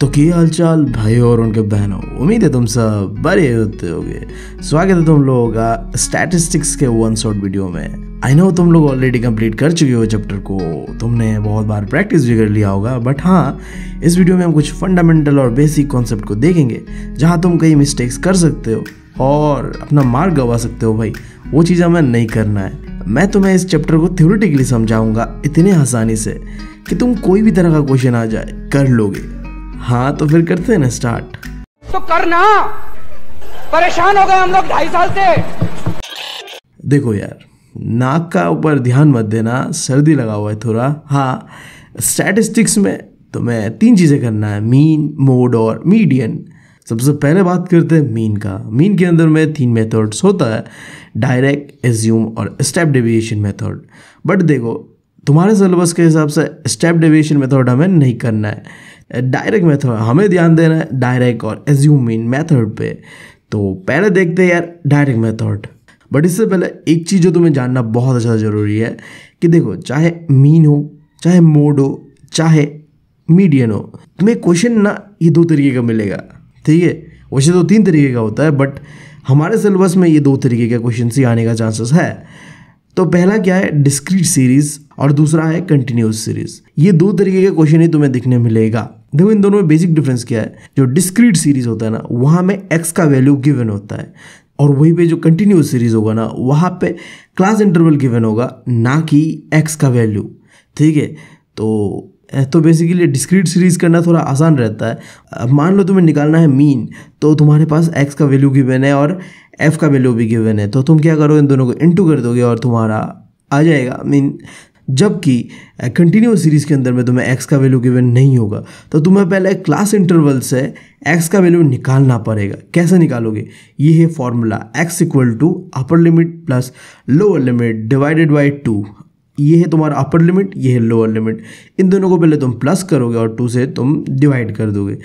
तो की हाल चाल भाई और उनके बहनों उम्मीद है तुम सब बड़े होते हो स्वागत है तुम लोगों का स्टैटिस्टिक्स के वन शॉट वीडियो में आई नो तुम लोग ऑलरेडी कंप्लीट कर चुके हो चैप्टर को तुमने बहुत बार प्रैक्टिस भी कर लिया होगा बट हाँ इस वीडियो में हम कुछ फंडामेंटल और बेसिक कॉन्सेप्ट को देखेंगे जहाँ तुम कई मिस्टेक्स कर सकते हो और अपना मार्ग गवा सकते हो भाई वो चीज़ हमें नहीं करना है मैं तुम्हें इस चैप्टर को थ्योरेटिकली समझाऊंगा इतने आसानी से कि तुम कोई भी तरह का क्वेश्चन आ जाए कर लोगे हाँ तो फिर करते हैं ना स्टार्ट तो करना परेशान हो गए हम लोग ढाई साल से देखो यार नाक का ऊपर ध्यान मत देना सर्दी लगा हुआ है थोड़ा हाँ स्टैटिस्टिक्स में तो मैं तीन चीज़ें करना है मीन मोड और मीडियन सबसे पहले बात करते हैं मीन का मीन के अंदर में तीन मेथड्स होता है डायरेक्ट एज्यूम और स्टेप डेविएशन मेथड बट देखो तुम्हारे सिलेबस के हिसाब से स्टेप डेविएशन मेथड हमें नहीं करना है डायरेक्ट मेथड हमें ध्यान देना है डायरेक्ट और एज्यूम मीन मेथड पे तो पहले देखते हैं यार डायरेक्ट मेथड बट इससे पहले एक चीज़ जो तुम्हें जानना बहुत अच्छा ज़रूरी है कि देखो चाहे मीन हो चाहे मोड हो चाहे मीडियन हो तुम्हें क्वेश्चन ना ये दो तरीके का मिलेगा ठीक है वैसे तो तीन तरीके का होता है बट हमारे सिलेबस में ये दो तरीके के क्वेश्चन ही आने का चांसेस है तो पहला क्या है डिस्क्रीट सीरीज और दूसरा है कंटिन्यूस सीरीज ये दो तरीके के क्वेश्चन ही तुम्हें दिखने मिलेगा देखो इन दोनों में बेसिक डिफरेंस क्या है जो डिस्क्रीट सीरीज होता है ना वहाँ में एक्स का वैल्यू गिवन होता है और वहीं पे जो कंटिन्यूस सीरीज होगा ना वहाँ पे क्लास इंटरवल गिवन होगा ना कि एक्स का वैल्यू ठीक है तो तो बेसिकली डिस्क्रीट सीरीज़ करना थोड़ा आसान रहता है मान लो तुम्हें निकालना है मीन तो तुम्हारे पास एक्स का वैल्यू गिवन है और एफ़ का वैल्यू भी गिवन है तो तुम क्या करो इन दोनों को इंटू कर दोगे और तुम्हारा आ जाएगा मीन जबकि कंटिन्यूस सीरीज़ के अंदर में तुम्हें एक्स का वैल्यू गिवन नहीं होगा तो तुम्हें पहले क्लास इंटरवल से एक्स का वैल्यू निकालना पड़ेगा कैसे निकालोगे ये है formula x equal to upper limit plus lower limit divided by two ये है तुम्हारा अपर लिमिट ये है लोअर लिमिट इन दोनों को पहले तुम प्लस करोगे और टू से तुम डिवाइड कर दोगे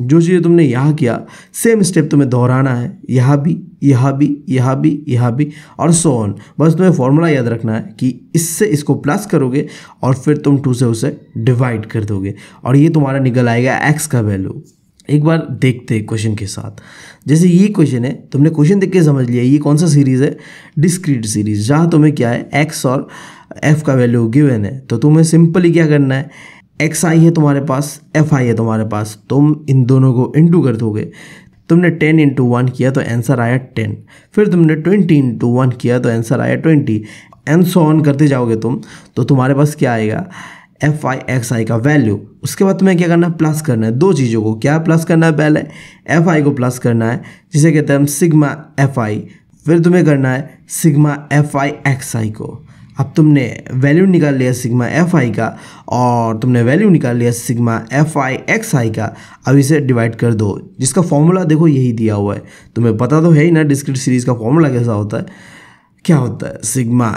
जो चीज़ें तुमने यहाँ किया सेम स्टेप तुम्हें दोहराना है यहाँ भी यहाँ भी यहाँ भी यहाँ भी और सो ऑन बस तुम्हें फॉर्मूला याद रखना है कि इससे इसको प्लस करोगे और फिर तुम टू से उसे डिवाइड कर दोगे और ये तुम्हारा निकल आएगा एक्स का वैल्यू एक बार देखते हैं क्वेश्चन के साथ जैसे ये क्वेश्चन है तुमने क्वेश्चन देख के समझ लिया ये कौन सा सीरीज़ है डिस्क्रीट सीरीज़ जहाँ तुम्हें क्या है एक्स और एफ का वैल्यू गिवन है तो तुम्हें सिंपली क्या करना है एक्स आई है तुम्हारे पास एफ आई है तुम्हारे पास तुम इन दोनों को इंटू कर दोगे तुमने टेन इंटू वन किया तो आंसर आया टेन फिर तुमने ट्वेंटी इंटू वन किया तो आंसर आया ट्वेंटी एन सो ऑन करते जाओगे तुम तो तुम्हारे पास क्या आएगा एफ आई एक्स आई का वैल्यू उसके बाद तुम्हें क्या करना है प्लस करना है दो चीज़ों को क्या प्लस करना है पहले एफ आई को प्लस करना है जिसे कहते हैं हम सिग्मा एफ आई फिर तुम्हें करना है sigma f i x i को अब तुमने वैल्यू निकाल लिया सिग्मा एफ आई का और तुमने वैल्यू निकाल लिया sigma f i x i का अब इसे डिवाइड कर दो जिसका फॉर्मूला देखो यही दिया हुआ है तुम्हें पता तो है ही ना डिस्क्रिट सीरीज़ का फॉर्मूला कैसा होता है क्या होता है sigma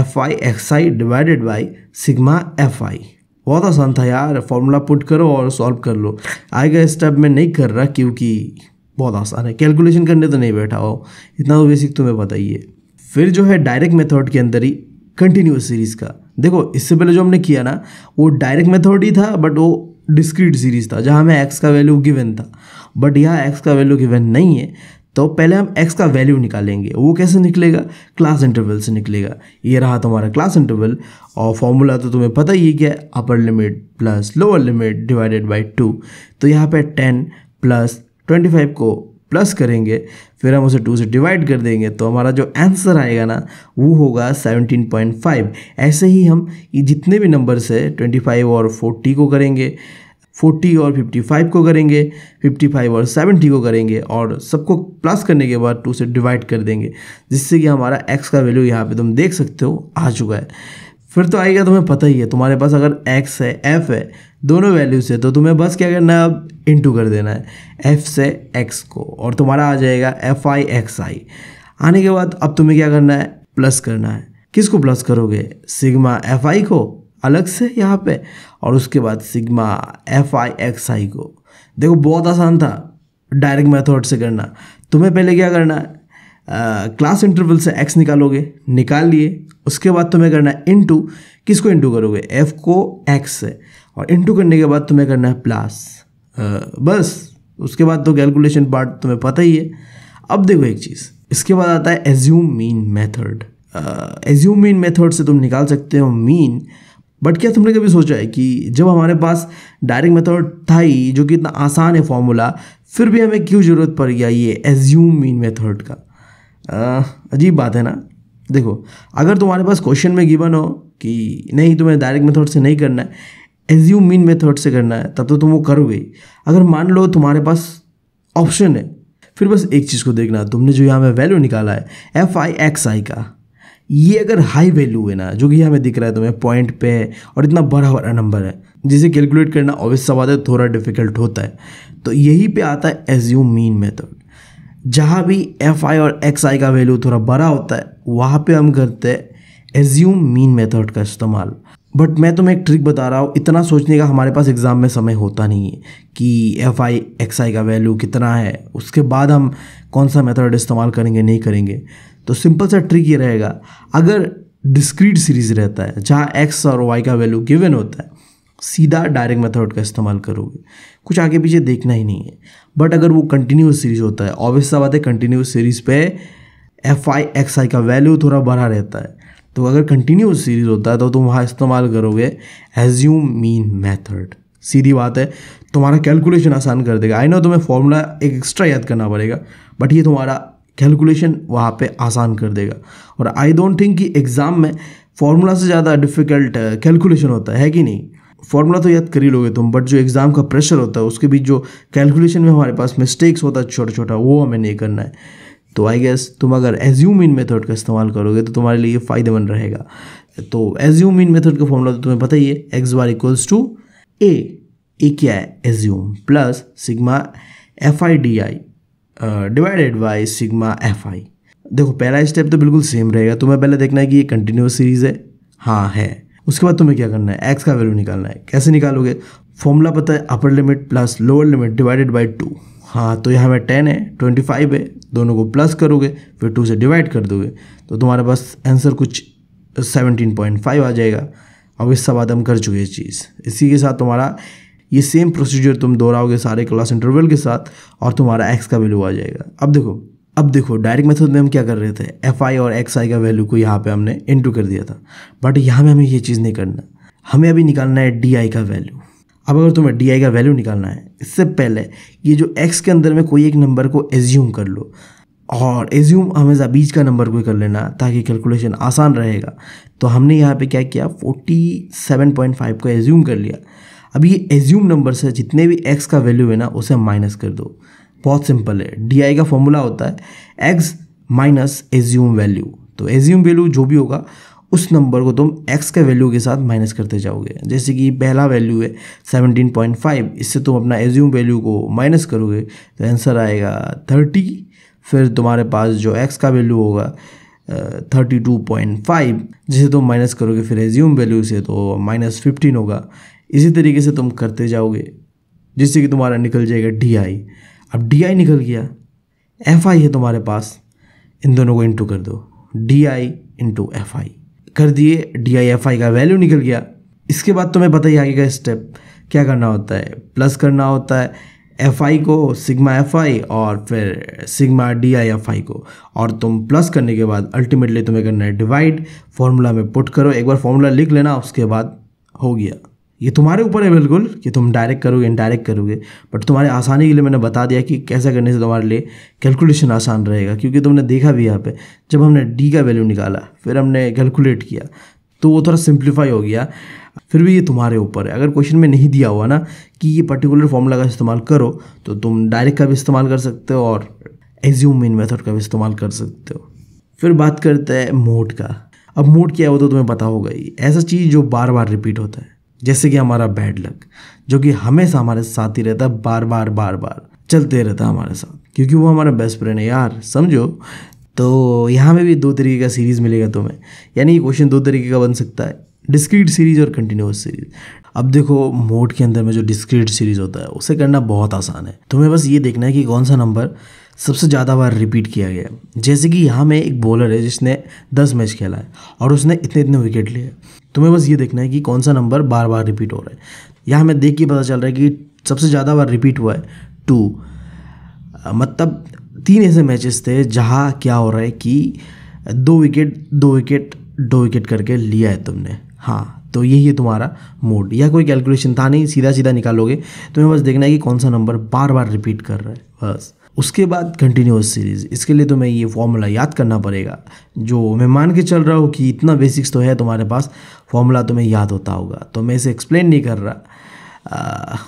f i x i divided by sigma f i बहुत आसान था यार फॉर्मूला पुट करो और सॉल्व कर लो आगे का स्टेप में नहीं कर रहा क्योंकि बहुत आसान है कैलकुलेशन करने तो नहीं बैठा हो इतना तो बेसिक तुम्हें बताइए फिर जो है डायरेक्ट मेथड के अंदर ही कंटिन्यूस सीरीज़ का देखो इससे पहले जो हमने किया ना वो डायरेक्ट मेथड ही था बट वो डिस्क्रीट सीरीज था जहाँ हमें एक्स का वैल्यू गिवन था बट यहाँ एक्स का वैल्यू गिवन नहीं है तो पहले हम एक्स का वैल्यू निकालेंगे वो कैसे निकलेगा क्लास इंटरवल से निकलेगा ये रहा तुम्हारा क्लास इंटरवल और फॉर्मूला तो तुम्हें पता ही है क्या upper limit plus lower limit divided by two तो यहाँ पर टेन प्लस ट्वेंटी फाइव को प्लस करेंगे फिर हम उसे टू से डिवाइड कर देंगे तो हमारा जो आंसर आएगा ना वो होगा 17.5 ऐसे ही हम ये जितने भी नंबर्स है 25 और 40 को करेंगे 40 और 55 को करेंगे 55 और 70 को करेंगे और सबको प्लस करने के बाद टू से डिवाइड कर देंगे जिससे कि हमारा एक्स का वैल्यू यहाँ पर तुम देख सकते हो आ चुका है फिर तो आएगा तुम्हें पता ही है तुम्हारे पास अगर एक्स है एफ है दोनों वैल्यू से तो तुम्हें बस क्या करना है अब इंटू कर देना है एफ़ से एक्स को और तुम्हारा आ जाएगा एफ आई एक्स आई आने के बाद अब तुम्हें क्या करना है प्लस करना है किसको प्लस करोगे सिग्मा एफ आई को अलग से यहाँ पे और उसके बाद sigma f i x i को देखो बहुत आसान था डायरेक्ट मेथड से करना तुम्हें पहले क्या करना है क्लास इंटरवल से एक्स निकालोगे निकाल लिए उसके बाद तुम्हें करना है इन टू किसको इंटू करोगे एफ को एक्स से और इंटू करने के बाद तुम्हें करना है प्लस बस उसके बाद तो कैलकुलेशन पार्ट तुम्हें पता ही है अब देखो एक चीज़ इसके बाद आता है assume mean method assume mean method से तुम निकाल सकते हो मीन बट क्या तुमने कभी सोचा है कि जब हमारे पास डायरेक्ट मेथड था ही जो कि इतना आसान है फॉर्मूला फिर भी हमें क्यों ज़रूरत पड़ गया ये एज्यूम मीन मेथड का अजीब बात है ना देखो अगर तुम्हारे पास क्वेश्चन में गिवन हो कि नहीं तुम्हें डायरेक्ट मेथड से नहीं करना है एज्यूम मीन मेथड से करना है तब तो तुम वो करोगे अगर मान लो तुम्हारे पास ऑप्शन है फिर बस एक चीज़ को देखना तुमने जो यहाँ में वैल्यू निकाला है एफ आई एक्स आई का ये अगर हाई वैल्यू है ना जो कि हमें दिख रहा है तुम्हें पॉइंट पे है और इतना बड़ा बड़ा नंबर है जिसे कैलकुलेट करना ऑब्वियस सवाल है थोड़ा डिफिकल्ट होता है तो यही पे आता है एज्यूम मीन मेथड जहाँ भी एफ आई और एक्स आई का वैल्यू थोड़ा बड़ा होता है वहाँ पे हम करते हैं एज्यूम मीन मेथड का इस्तेमाल बट मैं तुम्हें एक ट्रिक बता रहा हूँ इतना सोचने का हमारे पास एग्ज़ाम में समय होता नहीं है कि एफ आई एक्स आई का वैल्यू कितना है उसके बाद हम कौन सा मेथड इस्तेमाल करेंगे नहीं करेंगे तो सिंपल सा ट्रिक ये रहेगा अगर डिस्क्रीट सीरीज़ रहता है जहाँ एक्स और वाई का वैल्यू गिवन होता है सीधा डायरेक्ट मेथड का इस्तेमाल करोगे कुछ आगे पीछे देखना ही नहीं है बट अगर वो कंटिन्यूस सीरीज होता है ऑब्वियस बात है कंटिन्यूस सीरीज पे एफ आई एक्स आई का वैल्यू थोड़ा बढ़ा रहता है तो अगर कंटिन्यूस सीरीज होता है तो तुम वहाँ इस्तेमाल करोगे एज्यूम मीन मैथड सीधी बात है तुम्हारा कैलकुलेशन आसान कर देगा आई नो तुम्हें फॉर्मूला एक एक्स्ट्रा याद करना पड़ेगा बट ये तुम्हारा कैलकुलेशन वहाँ पे आसान कर देगा और आई डोंट थिंक कि एग्ज़ाम में फॉर्मूला से ज़्यादा डिफ़िकल्ट कैलकुलेशन uh, होता है, है कि नहीं फॉर्मूला तो याद कर ही लोगे तुम बट जो एग्ज़ाम का प्रेशर होता है उसके बीच जो कैलकुलेशन में हमारे पास मिस्टेक्स होता है छोटा छोटा वो हमें नहीं करना है तो आई गेस तुम अगर एज्यूम इन मेथड का इस्तेमाल करोगे तो तुम्हारे लिए फ़ायदेमंद रहेगा तो एज्यूम इन मेथड का फॉर्मूला तो तुम्हें पता ही है x bar equals to a a क्या है assume plus sigma f i d i divided by sigma f i देखो पहला स्टेप तो बिल्कुल सेम रहेगा तुम्हें पहले देखना है कि ये कंटिन्यूस सीरीज़ है हाँ है उसके बाद तुम्हें क्या करना है एक्स का वैल्यू निकालना है कैसे निकालोगे फॉर्मूला पता है upper limit plus lower limit divided by two हाँ तो यहाँ में टेन है ट्वेंटी फाइव है दोनों को प्लस करोगे फिर टू से डिवाइड कर दोगे तो तुम्हारे पास आंसर कुछ सेवनटीन पॉइंट फाइव आ जाएगा अब इसका सब हम कर चुके हैं चीज़ इसी के साथ तुम्हारा ये सेम प्रोसीजर तुम दोहराओगे सारे क्लास इंटरवल के साथ और तुम्हारा एक्स का वैल्यू आ जाएगा अब देखो अब देखो डायरेक्ट मेथड में हम क्या कर रहे थे एफ आई और एक्स आई का वैल्यू को यहाँ पे हमने इंटू कर दिया था बट यहाँ में हमें ये चीज़ नहीं करना हमें अभी निकालना है डी आई का वैल्यू अब अगर तुम्हें डी आई का वैल्यू निकालना है इससे पहले ये जो एक्स के अंदर में कोई एक नंबर को एज्यूम कर लो और एज्यूम हमेशा बीच का नंबर कोई कर लेना ताकि कैलकुलेशन आसान रहेगा तो हमने यहाँ पे क्या किया फोर्टी सेवन पॉइंट फाइव का एज्यूम कर लिया अब ये एज्यूम नंबर से जितने भी एक्स का वैल्यू है ना उसे माइनस कर दो बहुत सिंपल है डी आई का फॉर्मूला होता है एक्स माइनस एज्यूम वैल्यू तो एज्यूम वैल्यू जो भी होगा उस नंबर को तुम एक्स के वैल्यू के साथ माइनस करते जाओगे जैसे कि पहला वैल्यू है 17.5 इससे तुम अपना एज्यूम वैल्यू को माइनस करोगे तो आंसर आएगा 30 फिर तुम्हारे पास जो एक्स का वैल्यू होगा थर्टी टू पॉइंट फाइव जिसे तुम माइनस करोगे फिर एज्यूम वैल्यू से तो माइनस फिफ्टीन होगा इसी तरीके से तुम करते जाओगे जिससे कि तुम्हारा निकल जाएगा डी आई अब डी आई निकल गया एफ आई है तुम्हारे पास इन दोनों को इंटू कर दो d i into f i कर दिए डी आई एफ आई का वैल्यू निकल गया इसके बाद तुम्हें पता ही आगे का स्टेप क्या करना होता है प्लस करना होता है एफ आई को सिग्मा एफ आई और फिर sigma d i f i को और तुम प्लस करने के बाद अल्टीमेटली तुम्हें करना है डिवाइड फार्मूला में पुट करो एक बार फार्मूला लिख लेना उसके बाद हो गया ये तुम्हारे ऊपर है बिल्कुल कि तुम डायरेक्ट करोगे इनडायरेक्ट करोगे बट तुम्हारे आसानी के लिए मैंने बता दिया कि कैसे करने से तुम्हारे लिए कैलकुलेशन आसान रहेगा क्योंकि तुमने देखा भी यहाँ पे जब हमने डी का वैल्यू निकाला फिर हमने कैलकुलेट किया तो वो थोड़ा सिंप्लीफाई हो गया फिर भी ये तुम्हारे ऊपर है अगर क्वेश्चन में नहीं दिया हुआ ना कि ये पर्टिकुलर फॉर्मूला का इस्तेमाल करो तो तुम डायरेक्ट का भी इस्तेमाल कर सकते हो और एज्यूम इन मेथड का भी इस्तेमाल कर सकते हो फिर बात करते हैं मोड का अब मोड क्या है वो तो तुम्हें पता होगा ही ऐसा चीज़ जो बार बार रिपीट होता है जैसे कि हमारा बैड लक जो कि हमेशा हमारे साथ ही रहता है बार बार बार बार चलते रहता है हमारे साथ क्योंकि वो हमारा बेस्ट फ्रेंड है यार समझो तो यहाँ में भी दो तरीके का सीरीज़ मिलेगा तुम्हें यानी क्वेश्चन दो तरीके का बन सकता है डिस्क्रीट सीरीज़ और कंटिन्यूस सीरीज़ अब देखो मोड के अंदर में जो डिस्क्रीट सीरीज़ होता है उसे करना बहुत आसान है तुम्हें बस ये देखना है कि कौन सा नंबर सबसे ज़्यादा बार रिपीट किया गया जैसे कि यहाँ में एक बॉलर है जिसने दस मैच खेला है और उसने इतने इतने विकेट लिए तुम्हें बस ये देखना है कि कौन सा नंबर बार बार रिपीट हो रहा है यहाँ हमें देख के पता चल रहा है कि सबसे ज़्यादा बार रिपीट हुआ है टू मतलब तीन ऐसे मैचेस थे जहाँ क्या हो रहा है कि दो विकेट दो विकेट दो विकेट करके लिया है तुमने हाँ तो यही है तुम्हारा मोड या कोई कैलकुलेशन था नहीं सीधा सीधा निकालोगे तुम्हें बस देखना है कि कौन सा नंबर बार बार रिपीट कर रहा है बस उसके बाद कंटिन्यूस सीरीज़ इसके लिए तुम्हें ये फॉर्मूला याद करना पड़ेगा जो मैं मान के चल रहा हूँ कि इतना बेसिक्स तो है तुम्हारे पास फॉर्मूला तुम्हें याद होता होगा तो मैं इसे एक्सप्लेन नहीं कर रहा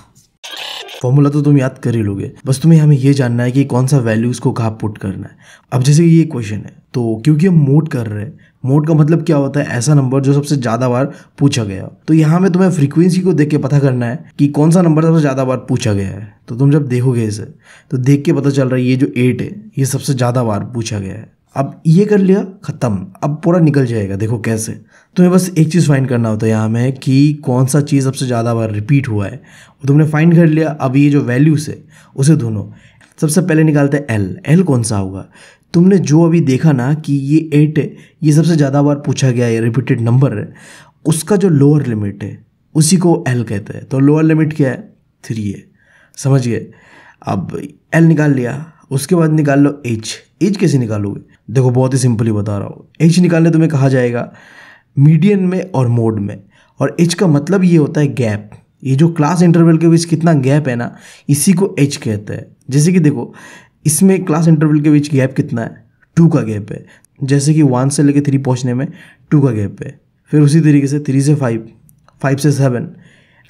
फॉर्मूला तो तुम याद कर ही लोगे बस तुम्हें हमें यह जानना है कि कौन सा वैल्यूज़ को कहाँ पुट करना है अब जैसे कि ये क्वेश्चन है तो क्योंकि हम मोड कर रहे हैं मोड का मतलब क्या होता है ऐसा नंबर जो सबसे ज़्यादा बार पूछा गया तो यहाँ में तुम्हें फ्रीक्वेंसी को देख के पता करना है कि कौन सा नंबर सबसे ज़्यादा बार पूछा गया है तो तुम जब देखोगे इसे तो देख के पता चल रहा है ये जो एट है ये सबसे ज़्यादा बार पूछा गया है अब ये कर लिया ख़त्म अब पूरा निकल जाएगा देखो कैसे तुम्हें बस एक चीज़ फाइंड करना होता है यहाँ में कि कौन सा चीज़ सबसे ज़्यादा बार रिपीट हुआ है और तुमने फाइंड कर लिया अब ये जो वैल्यूस है उसे दोनों सबसे पहले निकालते हैं एल एल कौन सा होगा तुमने जो अभी देखा ना कि ये एट ये सबसे ज़्यादा बार पूछा गया है रिपीटेड नंबर है उसका जो लोअर लिमिट है उसी को एल कहते हैं तो लोअर लिमिट क्या है थ्री है समझिए अब एल निकाल लिया उसके बाद निकाल लो एच एच कैसे निकालोगे देखो बहुत ही सिंपली बता रहा हूँ एच निकालने तुम्हें कहा जाएगा मीडियन में और मोड में और एच का मतलब ये होता है गैप ये जो क्लास इंटरवल के बीच कितना गैप है ना इसी को एच कहते हैं जैसे कि देखो इसमें क्लास इंटरवल के बीच गैप कितना है टू का गैप है जैसे कि वन से लेकर थ्री पहुँचने में टू का गैप है फिर उसी तरीके से थ्री से फाइव फाइव से सेवन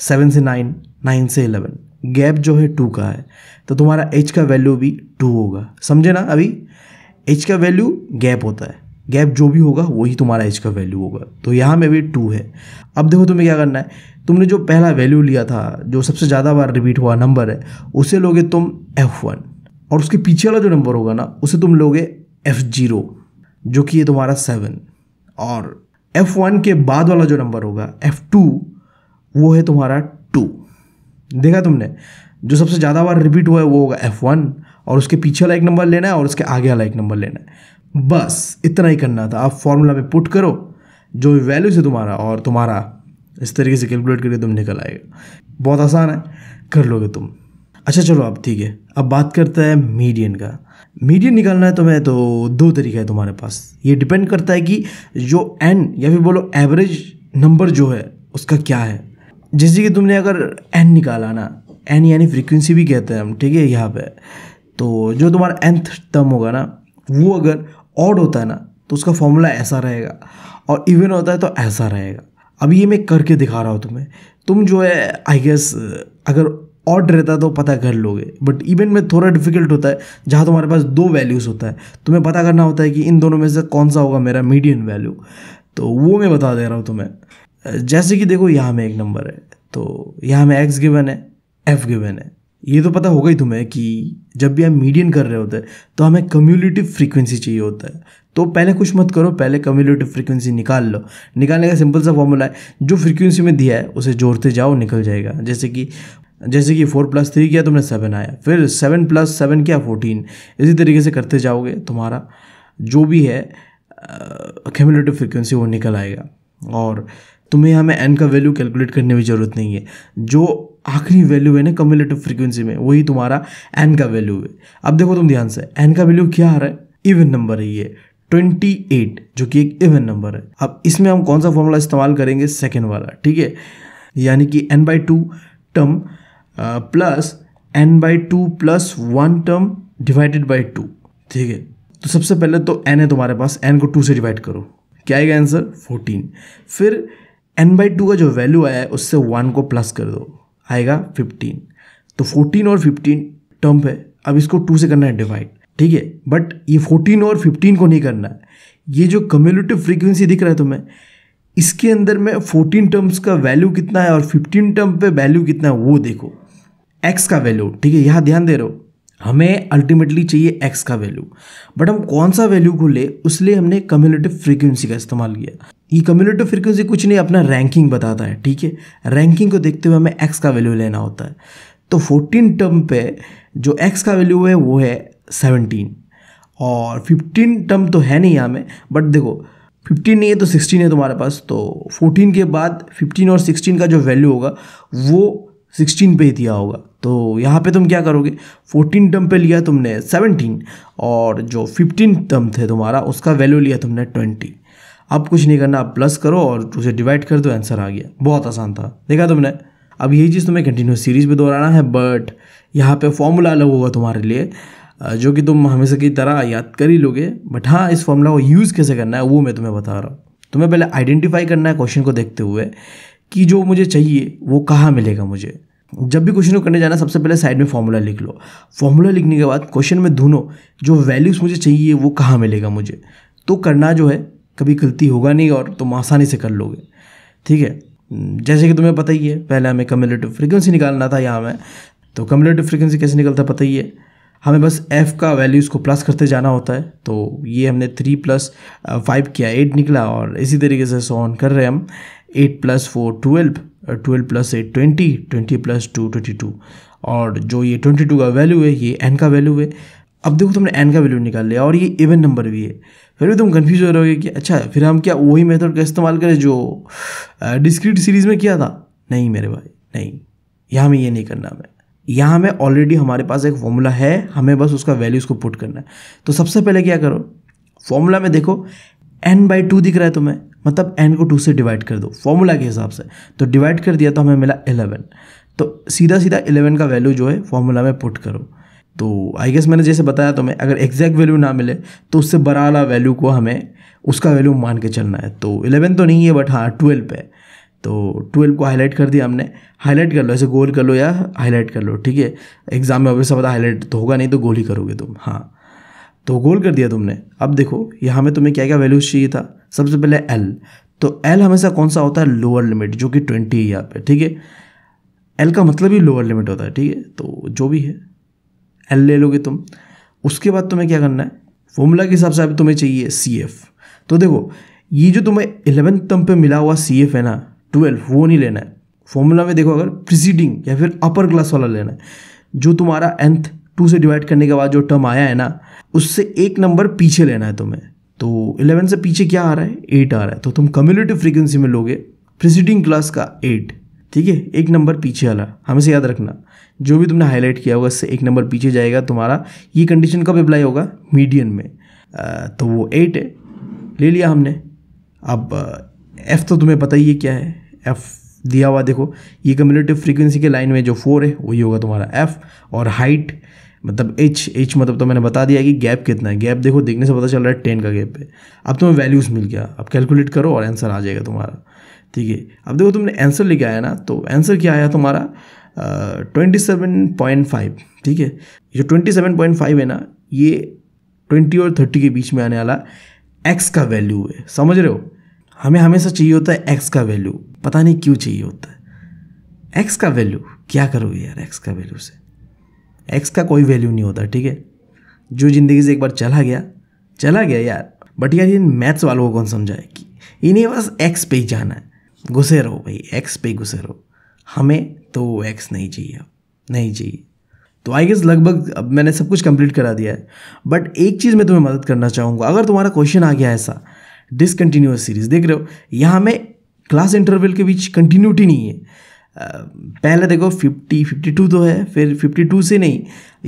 सेवन से नाइन नाइन से इलेवन गैप जो है टू का है तो तुम्हारा एच का वैल्यू भी टू होगा समझे ना अभी एच का वैल्यू गैप होता है गैप जो भी होगा वही तुम्हारा एच का वैल्यू होगा तो यहाँ में भी टू है अब देखो तुम्हें क्या करना है तुमने जो पहला वैल्यू लिया था जो सबसे ज़्यादा बार रिपीट हुआ नंबर है उसे लोगे तुम एफ वन और उसके पीछे वाला जो नंबर होगा ना उसे तुम लोगे एफ जीरो जो कि ये तुम्हारा सेवन और एफ वन के बाद वाला जो नंबर होगा एफ टू वो है तुम्हारा टू देखा तुमने जो सबसे ज़्यादा बार रिपीट हुआ है वो होगा एफ वन और उसके पीछे वाला एक नंबर लेना है और उसके आगे वाला एक नंबर लेना है बस इतना ही करना था आप फॉर्मूला में पुट करो जो वैल्यूज है तुम्हारा और तुम्हारा इस तरीके से कैलकुलेट करके तुम निकल आएगा बहुत आसान है कर लोगे तुम अच्छा चलो अब ठीक है अब बात करते हैं मीडियन का मीडियन निकालना है तुम्हें तो दो तरीका है तुम्हारे पास ये डिपेंड करता है कि जो एन या फिर बोलो एवरेज नंबर जो है उसका क्या है जैसे कि तुमने अगर एन निकाला ना एन यानी फ्रीक्वेंसी भी कहते हैं हम ठीक है यहाँ पे तो जो तुम्हारा एंथ टर्म होगा ना वो अगर ऑड होता है ना तो उसका फॉर्मूला ऐसा रहेगा और इवन होता है तो ऐसा रहेगा अब ये मैं करके दिखा रहा हूँ तुम्हें तुम जो है आई गेस अगर ऑड रहता तो पता कर लोगे बट इवन में थोड़ा डिफिकल्ट होता है जहाँ तुम्हारे पास दो वैल्यूज़ होता है तुम्हें पता करना होता है कि इन दोनों में से कौन सा होगा मेरा मीडियम वैल्यू तो वो मैं बता दे रहा हूँ तुम्हें जैसे कि देखो यहाँ में एक नंबर है तो यहाँ में एक्स गिवन है एफ गिवन है ये तो पता होगा ही तुम्हें कि जब भी हम मीडियन कर रहे होते हैं तो हमें कम्यूलेटिव फ्रीक्वेंसी चाहिए होता है तो पहले कुछ मत करो पहले कम्यूलेटिव फ्रीक्वेंसी निकाल लो निकालने का सिंपल सा फॉर्मूला है जो फ्रीक्वेंसी में दिया है उसे जोड़ते जाओ निकल जाएगा जैसे कि जैसे कि फोर प्लस थ्री किया तुमने तो सेवन आया फिर सेवन प्लस सेवन किया फोर्टीन इसी तरीके से करते जाओगे तुम्हारा जो भी है कम्यूलेटिव फ्रिक्वेंसी वो निकल आएगा और तुम्हें हमें एन का वैल्यू कैलकुलेट करने की ज़रूरत नहीं है जो आखिरी वैल्यू है ना कम्युलेटिव फ्रीक्वेंसी में वही तुम्हारा एन का वैल्यू है अब देखो तुम ध्यान से एन का वैल्यू क्या आ रहा है इवन नंबर है ये 28 जो कि एक इवन नंबर है अब इसमें हम कौन सा फॉर्मूला इस्तेमाल करेंगे सेकेंड वाला ठीक है यानी कि n by two term plus n by two plus one term divided by two ठीक है तो सबसे पहले तो एन है तुम्हारे पास एन को टू से डिवाइड करो क्या आएगा आंसर फोर्टीन फिर एन बाई टू का जो वैल्यू आया है उससे वन को प्लस कर दो आएगा फिफ्टीन तो फोर्टीन और फिफ्टीन टर्म है अब इसको टू से करना है डिवाइड ठीक है बट ये फोर्टीन और फिफ्टीन को नहीं करना है ये जो कम्यूनिटिव फ्रीक्वेंसी दिख रहा है तुम्हें इसके अंदर में फोर्टीन टर्म्स का वैल्यू कितना है और फिफ्टीन टर्म पे वैल्यू कितना है वो देखो एक्स का वैल्यू ठीक है यहाँ ध्यान दे रहे हो हमें अल्टीमेटली चाहिए एक्स का वैल्यू बट हम कौन सा वैल्यू को ले उसलिए हमने कम्युलेटिव फ्रीक्वेंसी का इस्तेमाल किया ये कम्युनिटी फ्रिक्वेंसी कुछ नहीं अपना रैंकिंग बताता है ठीक है रैंकिंग को देखते हुए हमें एक्स का वैल्यू लेना होता है तो फोर्टीन टर्म पे जो एक्स का वैल्यू है वो है सेवनटीन और फिफ्टीन टर्म तो है नहीं यहाँ में बट देखो फिफ्टीन नहीं है तो सिक्सटीन है तुम्हारे पास तो फोर्टीन के बाद फिफ्टीन और सिक्सटीन का जो वैल्यू होगा वो सिक्सटीन पे ही दिया होगा तो यहाँ पे तुम क्या करोगे फोर्टीन टर्म पे लिया तुमने सेवनटीन और जो फिफ्टीन टर्म थे तुम्हारा उसका वैल्यू लिया तुमने ट्वेंटी अब कुछ नहीं करना आप प्लस करो और उसे डिवाइड कर दो आंसर आ गया बहुत आसान था देखा तुमने अब यही चीज़ तुम्हें कंटिन्यूस सीरीज़ में दोहराना है बट यहाँ पे फॉर्मूला अलग होगा तुम्हारे लिए जो कि तुम हमेशा की तरह याद कर ही लोगे बट हाँ इस फॉर्मूला को यूज़ कैसे करना है वो मैं तुम्हें बता रहा हूँ तुम्हें पहले आइडेंटिफाई करना है क्वेश्चन को देखते हुए कि जो मुझे चाहिए वो कहाँ मिलेगा मुझे जब भी क्वेश्चन को करने जाना सबसे पहले साइड में फॉर्मूला लिख लो फॉर्मूला लिखने के बाद क्वेश्चन में ढूंढो जो वैल्यूज़ मुझे चाहिए वो कहाँ मिलेगा मुझे तो करना जो है कभी गलती होगा नहीं और तुम आसानी से कर लोगे ठीक है जैसे कि तुम्हें पता ही है पहले हमें कम्युलेटिव फ्रिक्वेंसी निकालना था यहाँ हमें तो कम्युलेटिव फ्रिक्वेंसी कैसे निकलता पता ही है हमें बस एफ़ का वैल्यू इसको प्लस करते जाना होता है तो ये हमने थ्री प्लस फाइव किया एट निकला और इसी तरीके से सो ऑन कर रहे हैं हम eight plus four twelve twelve plus eight twenty twenty plus two twenty two और जो ये ट्वेंटी टू का वैल्यू है ये एन का वैल्यू है अब देखो तुमने एन का वैल्यू निकाल लिया और ये इवन नंबर भी है फिर भी तुम कन्फ्यूज हो रहोगे कि अच्छा फिर हम क्या वही मेथड का इस्तेमाल करें जो डिस्क्रीट सीरीज़ में किया था नहीं मेरे भाई नहीं यहाँ हमें ये नहीं करना हमें यहाँ हमें ऑलरेडी हमारे पास एक फॉर्मूला है हमें बस उसका वैल्यूज़ को पुट करना है तो सबसे पहले क्या करो फॉर्मूला में देखो एन बाई टू दिख रहा है तुम्हें मतलब एन को टू से डिवाइड कर दो फॉर्मूला के हिसाब से तो डिवाइड कर दिया तो हमें मिला एलेवन तो सीधा सीधा एलेवन का वैल्यू जो है फॉर्मूला में पुट करो तो आई गेस मैंने जैसे बताया तो मैं अगर एग्जैक्ट वैल्यू ना मिले तो उससे बराला वैल्यू को हमें उसका वैल्यू मान के चलना है तो इलेवन तो नहीं है बट हाँ ट्वेल्व है तो ट्वेल्व को हाईलाइट कर दिया हमने हाईलाइट कर लो ऐसे गोल कर लो या हाईलाइट कर लो ठीक है एग्ज़ाम में अभी सब पता हाईलाइट तो होगा नहीं तो गोल ही करोगे तुम हाँ तो गोल कर दिया तुमने अब देखो यहाँ में तुम्हें क्या क्या वैल्यूज चाहिए था सबसे पहले एल तो एल हमेशा कौन सा होता है लोअर लिमिट जो कि ट्वेंटी है यहाँ पे ठीक है एल का मतलब ही लोअर लिमिट होता है ठीक है तो जो भी है एल ले लोगे तुम उसके बाद तुम्हें क्या करना है फॉर्मूला के हिसाब से अभी तुम्हें चाहिए सी एफ तो देखो ये जो तुम्हें इलेवेंथ टर्म पे मिला हुआ सी एफ है ना ट्वेल्व वो नहीं लेना है फॉर्मूला में देखो अगर प्रिसीडिंग या फिर अपर क्लास वाला लेना है जो तुम्हारा एंथ टू से डिवाइड करने के बाद जो टर्म आया है ना उससे एक नंबर पीछे लेना है तुम्हें तो इलेवन से पीछे क्या आ रहा है एट आ रहा है तो तुम कम्युनिटी फ्रीक्वेंसी में लोगे प्रिसीडिंग क्लास का एट ठीक है एक नंबर पीछे वाला हमें से याद रखना जो भी तुमने हाईलाइट किया होगा इससे एक नंबर पीछे जाएगा तुम्हारा ये कंडीशन कब अप्लाई होगा मीडियन में आ, तो वो एट है ले लिया हमने अब एफ़ तो तुम्हें पता ही है क्या है एफ़ दिया हुआ देखो ये कम्युनिटिव फ्रीक्वेंसी के लाइन में जो फोर है वही होगा तुम्हारा एफ़ और हाइट मतलब एच एच मतलब तो मैंने बता दिया कि गैप कितना है गैप देखो देखने से पता चल रहा है टेन का गैप है अब तुम्हें वैल्यूज़ मिल गया अब कैलकुलेट करो और आंसर आ जाएगा तुम्हारा ठीक है अब देखो तुमने आंसर लेके आया ना तो आंसर क्या आया तुम्हारा ट्वेंटी सेवन पॉइंट फाइव ठीक है जो ट्वेंटी सेवन पॉइंट फाइव है ना ये ट्वेंटी और थर्टी के बीच में आने वाला एक्स का वैल्यू है समझ रहे हो हमें हमेशा चाहिए होता है एक्स का वैल्यू पता नहीं क्यों चाहिए होता है एक्स का वैल्यू क्या करोगे यार एक्स का वैल्यू से एक्स का कोई वैल्यू नहीं होता ठीक है जो ज़िंदगी से एक बार चला गया चला गया यार बट यार इन मैथ्स वालों को कौन समझाए कि इन्हें बस एक्स पे ही जाना है घुसे रहो भाई एक्स पे ही घुसे रहो हमें तो एक्स नहीं चाहिए नहीं चाहिए तो आई गेस लगभग अब मैंने सब कुछ कंप्लीट करा दिया है बट एक चीज़ मैं तुम्हें मदद करना चाहूँगा अगर तुम्हारा क्वेश्चन आ गया ऐसा डिसकन्टिन्यूस सीरीज़ देख रहे हो यहाँ में क्लास इंटरवल के बीच कंटिन्यूटी नहीं है पहले देखो 50 52 तो है फिर 52 से नहीं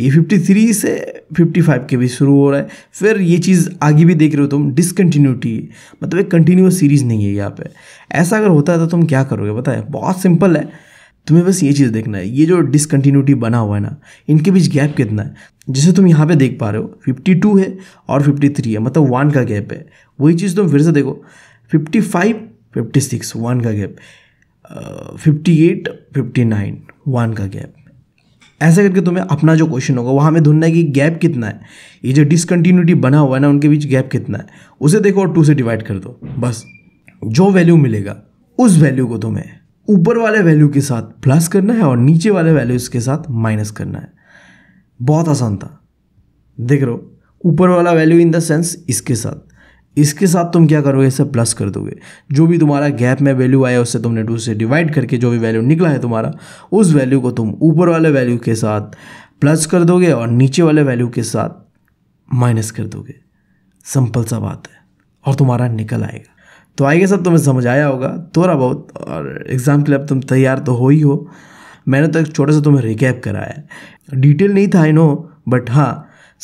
ये 53 से 55 के बीच शुरू हो रहा है फिर ये चीज़ आगे भी देख रहे हो तुम डिसकन्टिन्यूटी मतलब एक कंटिन्यूस सीरीज़ नहीं है यहाँ पे ऐसा अगर होता है तो तुम क्या करोगे बताए बहुत सिंपल है तुम्हें बस ये चीज़ देखना है ये जो डिसकन्टीन्यूटी बना हुआ है ना इनके बीच गैप कितना है जैसे तुम यहाँ पे देख पा रहे हो 52 है और 53 है मतलब वन का गैप है वही चीज़ तुम फिर से देखो 55, 56 वन का gap fifty eight fifty nine one का गैप ऐसा करके तुम्हें अपना जो क्वेश्चन होगा वहाँ हमें ढूंढना है कि गैप कितना है ये जो डिसकन्टीन्यूटी बना हुआ है ना उनके बीच गैप कितना है उसे देखो और टू से डिवाइड कर दो बस जो वैल्यू मिलेगा उस वैल्यू को तुम्हें ऊपर वाले वैल्यू के साथ प्लस करना है और नीचे वाले वैल्यूज़ के साथ माइनस करना है बहुत आसान था देख रहे ऊपर वाला वैल्यू इन द सेंस इसके साथ इसके साथ तुम क्या करोगे इसे प्लस कर दोगे जो भी तुम्हारा गैप में वैल्यू आया उससे तुमने टू से डिवाइड करके जो भी वैल्यू निकला है तुम्हारा उस वैल्यू को तुम ऊपर वाले वैल्यू के साथ प्लस कर दोगे और नीचे वाले वैल्यू के साथ माइनस कर दोगे सिंपल सा बात है और तुम्हारा निकल आएगा तो आइए सब तुम्हें समझ आया होगा थोड़ा बहुत और एग्ज़ाम के लिए अब तुम तैयार तो हो ही हो मैंने तो एक छोटा सा तुम्हें रिकैप कराया है डिटेल नहीं था आई नो बट हाँ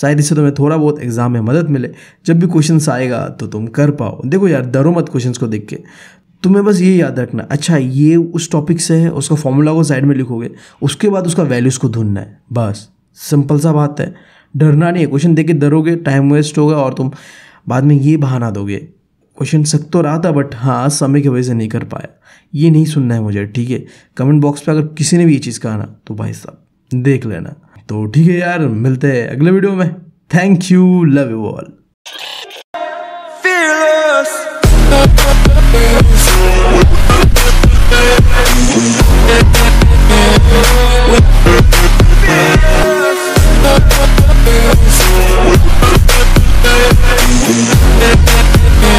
शायद इससे तुम्हें थोड़ा बहुत एग्ज़ाम में मदद मिले जब भी क्वेश्चन आएगा तो तुम कर पाओ देखो यार डरो मत क्वेश्चन को देख के तुम्हें बस ये याद रखना अच्छा ये उस टॉपिक से है उसका फॉर्मूला को साइड में लिखोगे उसके बाद उसका वैल्यूज़ को ढूंढना है बस सिंपल सा बात है डरना नहीं है क्वेश्चन देख के डरोगे टाइम वेस्ट होगा और तुम बाद में ये बहाना दोगे क्वेश्चन सख्त तो रहा था बट हाँ समय की वजह से नहीं कर पाया ये नहीं सुनना है मुझे ठीक है कमेंट बॉक्स पे अगर किसी ने भी ये चीज़ कहा ना तो भाई साहब देख लेना तो ठीक है यार मिलते हैं अगले वीडियो में thank you love you all